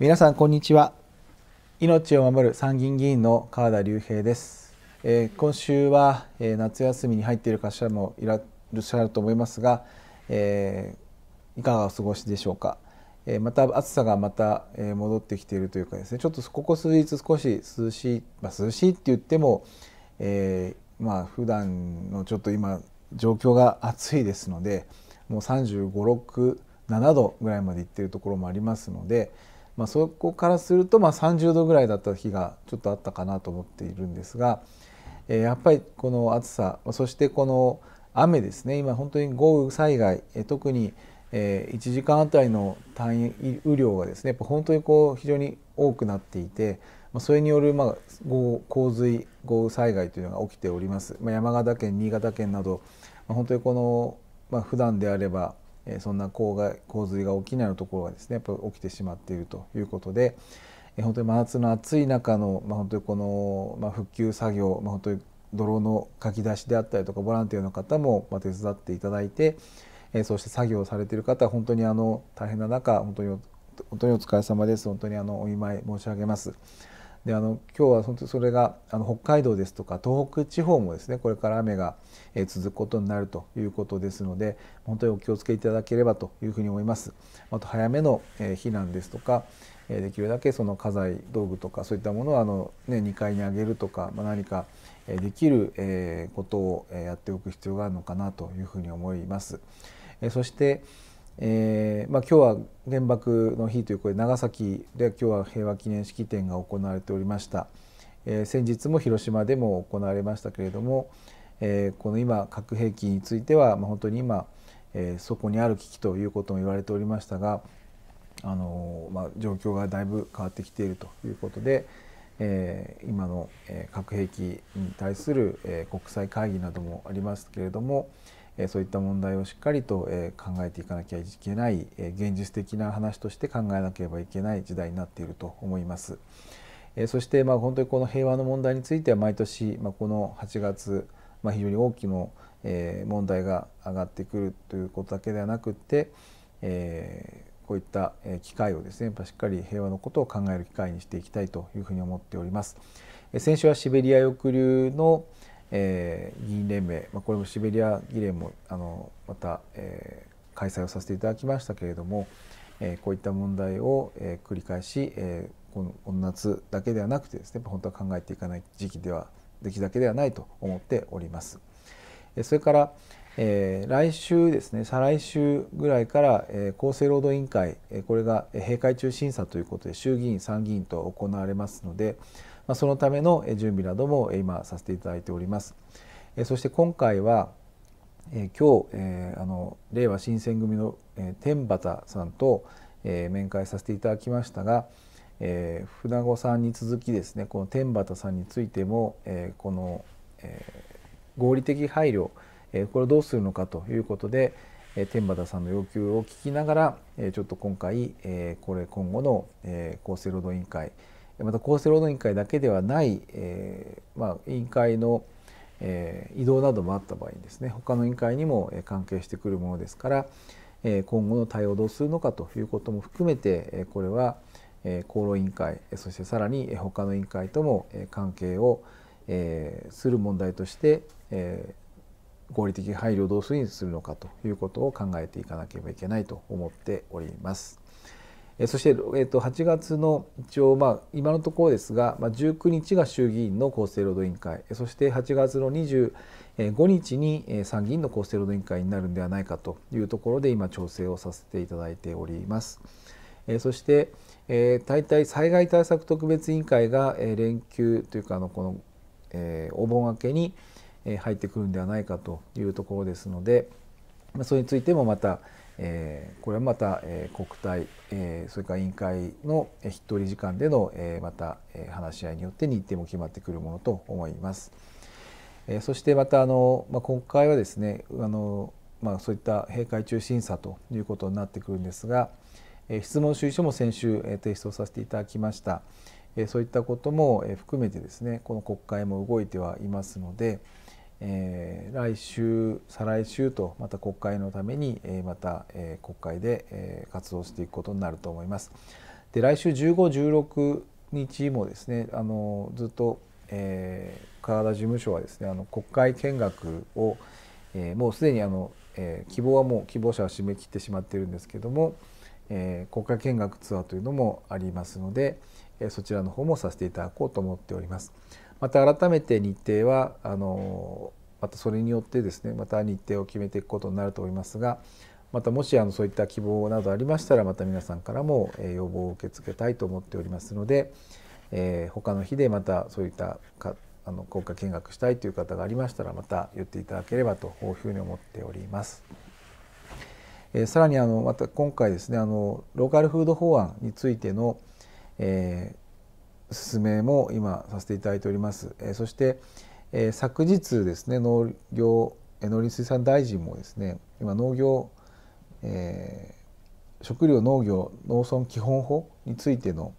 皆さんこんにちは命を守る参議院議員の川田隆平です、えー、今週は、えー、夏休みに入っている方もいらっしゃると思いますが、えー、いかがお過ごしでしょうか、えまた暑さがまた、え戻ってきているというかですねちょっとここ数日少し涼しい、まあ、涼しいって言っても、えまあ普段のちょっと今状況が暑いですのでもう3 5 6 7度ぐらいまでいってるところもありますので、まあ、そこからするとまあ30度ぐらいだった日がちょっとあったかなと思っているんですが、えー、やっぱりこの暑さそしてこの雨ですね今本当に豪雨災害、えー、特にえー、1時間あたりの単位雨量がですねやっぱ本当にこう非常に多くなっていて、まあ、それによる、まあ、洪水豪雨災害というのが起きております、まあ、山形県新潟県など、まあ、本当にこの、まあ、普段であればそんな洪害洪水が起きないようなところがですねやっぱ起きてしまっているということで本当に真夏の暑い中の、まあ、本当にこの、まあ、復旧作業、まあ、本当に泥のかき出しであったりとかボランティアの方も手伝っていただいてそして作業されている方は本当にあの大変な中本当に本当にお疲れ様です本当にあのお見舞い申し上げます。であの今日は本当それがあの北海道ですとか東北地方もですねこれから雨が続くことになるということですので本当にお気をつけいただければというふうに思います。あと早めの避難ですとかできるだけその家財道具とかそういったものをあの、ね、2階に上げるとか、ま何かできることをやっておく必要があるのかなというふうに思います。そしてえーまあ、今日は原爆の日ということで長崎で今日は平和記念式典が行われておりました、えー、先日も広島でも行われましたけれども、えー、この今核兵器については、まあ、本当に今、えー、そこにある危機ということも言われておりましたが、あのー、まあ、状況がだいぶ変わってきているということで、えー、今の核兵器に対する国際会議などもありますけれども、そういった問題をしっかりと考えていかなきゃいけない現実的な話として考えなければいけない時代になっていると思います。そしてまあ本当にこの平和の問題については毎年まあこの8月まあ非常に大きな問題が上がってくるということだけではなくて、えこういった機会をですねやっぱしっかり平和のことを考える機会にしていきたいというふうに思っております。先週はシベリア抑留のえー、議員連盟、まあ、これもシベリア議連もあのまた、えー、開催をさせていただきましたけれども、えー、こういった問題を、えー、繰り返し、えー、この夏だけではなくてですね本当は考えていかない時期ではきるだけではないと思っております。それから、えー、来週ですね再来週ぐらいから、えー、厚生労働委員会、えー、これが閉会中審査ということで衆議院参議院と行われますので、まそのための準備なども今させていただいております。そして今回は今日あの令和新選組の天畠さんと面会させていただきましたが船子さんに続きですねこの天畠さんについてもこの合理的配慮これをどうするのかということで天畠さんの要求を聞きながらちょっと今回これ今後の厚生労働委員会また厚生労働委員会だけではない、えー、まあ、委員会の、えー、移動などもあった場合にですね他の委員会にも関係してくるものですから、えー、今後の対応をどうするのかということも含めて、えこれは、え厚労委員会そしてさらに他の委員会とも関係を、えする問題として、え合理的配慮をどうするにするのかということを考えていかなければいけないと思っております。そして、えー、と8月の一応、まあ、今のところですが、まあ、19日が衆議院の厚生労働委員会そして8月の25日に参議院の厚生労働委員会になるんではないかというところで今調整をさせていただいております。そして、え大体災害対策特別委員会が連休というかあのこの、えお盆明けに入ってくるんではないかというところですのでそれについてもまたえー、これはまた、えー、国体、えー、それから委員会の筆頭理事官での、えー、また、えー、話し合いによって日程も決まってくるものと思います。えー、そしてまたあの、まあ、今回はですねあの、まあ、そういった閉会中審査ということになってくるんですが、えー、質問主意書も先週、えー、提出をさせていただきました。えー、そういったことも、え含めてですねこの国会も動いてはいますので。えー、来週再来週とまた国会のために、えー、また、えー、国会で、えー、活動していくことになると思います。で来週1516日もですねあのずっと、えー、体事務所はですねあの国会見学を、えー、もうすでにあの、えー、希望はもう希望者は締め切ってしまっているんですけども、えー、国会見学ツアーというのもありますので、えー、そちらの方もさせていただこうと思っております。また改めて日程はあのまたそれによってですねまた日程を決めていくことになると思いますがまたもしあのそういった希望などありましたらまた皆さんからも要望を受け付けたいと思っておりますので、えー、他の日でまたそういったかあの国家見学したいという方がありましたらまた言っていただければというふうに思っております。えー、さらにあのまた今回ですねあのローカルフード法案についての、えー進めも今させていただいております。えそして、え昨日ですね農業農林水産大臣もですね今農業、えー、食料農業農村基本法についての、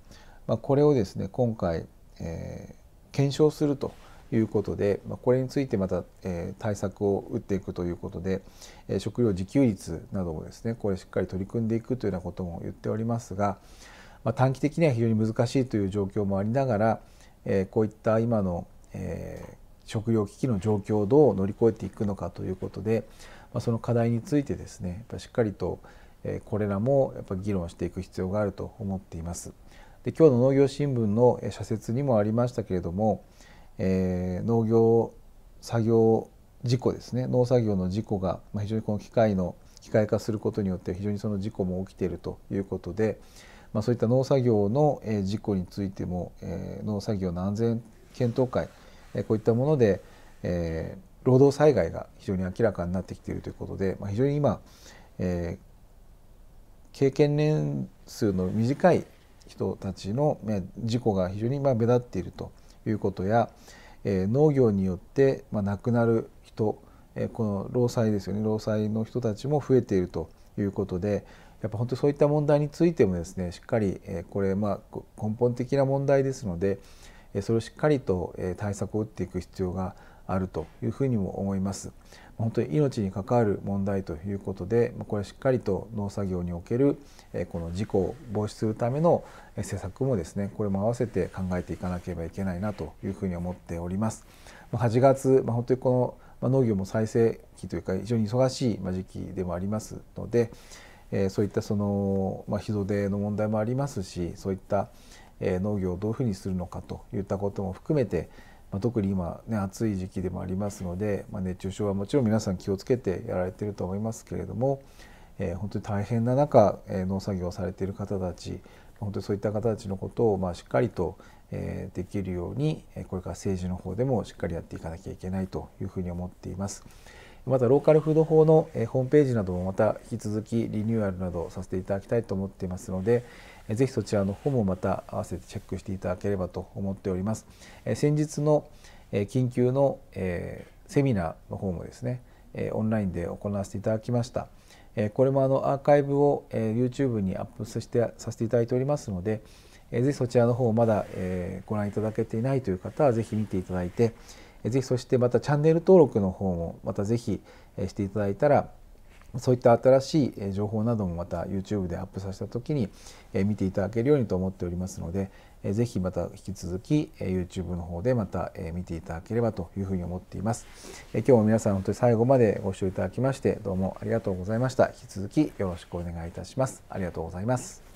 まあ、これをですね今回、えー、検証するということで、まあ、これについてまた、えー、対策を打っていくということで、え食料自給率などもですねこれしっかり取り組んでいくというようなことも言っておりますが。まあ、短期的には非常に難しいという状況もありながら、えー、こういった今の、えー、食料危機の状況をどう乗り越えていくのかということで、まあ、その課題についてですねやっぱしっかりと、えー、これらもやっぱ議論していく必要があると思っています。で今日の農業新聞の社説にもありましたけれども、えー、農業作業事故ですね農作業の事故が非常にこの機械の機械化することによって非常にその事故も起きているということで、まあ、そういった農作業の事故についても、えー、農作業の安全検討会、えー、こういったもので、えー、労働災害が非常に明らかになってきているということで、まあ、非常に今、えー、経験年数の短い人たちの事故が非常に目立っているということや、えー、農業によって亡くなる人、えこの労災ですよね労災の人たちも増えているということで、やっぱ本当そういった問題についてもですねしっかりこれまあ根本的な問題ですのでそれをしっかりと対策を打っていく必要があるというふうにも思います。本当に命に関わる問題ということでこれはしっかりと農作業におけるこの事故を防止するための施策もですねこれも合わせて考えていかなければいけないなというふうに思っております。8月本当にこの農業も再生期というか非常に忙しい時期でもありますのでえー、そういったその、まあ、日の問題もありますしそういった、えー、農業をどういうふうにするのかといったことも含めて、まあ、特に今、ね、暑い時期でもありますので、まあ、熱中症はもちろん皆さん気をつけてやられてると思いますけれども、えー、本当に大変な中、えー、農作業をされている方たち本当にそういった方たちのことを、まあ、しっかりと、えー、できるようにこれから政治の方でもしっかりやっていかなきゃいけないというふうに思っています。またローカルフード法のホームページなどもまた引き続きリニューアルなどさせていただきたいと思っていますのでぜひそちらの方もまた合わせてチェックしていただければと思っております先日の緊急のセミナーの方もですねオンラインで行わせていただきましたこれもあのアーカイブを YouTube にアップてさせていただいておりますのでぜひそちらの方まだご覧いただけていないという方はぜひ見ていただいてぜひそしてまたチャンネル登録の方もまたぜひしていただいたらそういった新しい情報などもまた YouTube でアップさせた時に見ていただけるようにと思っておりますのでぜひまた引き続き YouTube の方でまた見ていただければというふうに思っています。今日も皆さん本当に最後までご視聴いただきましてどうもありがとうございました。引き続きよろしくお願いいたします。ありがとうございます。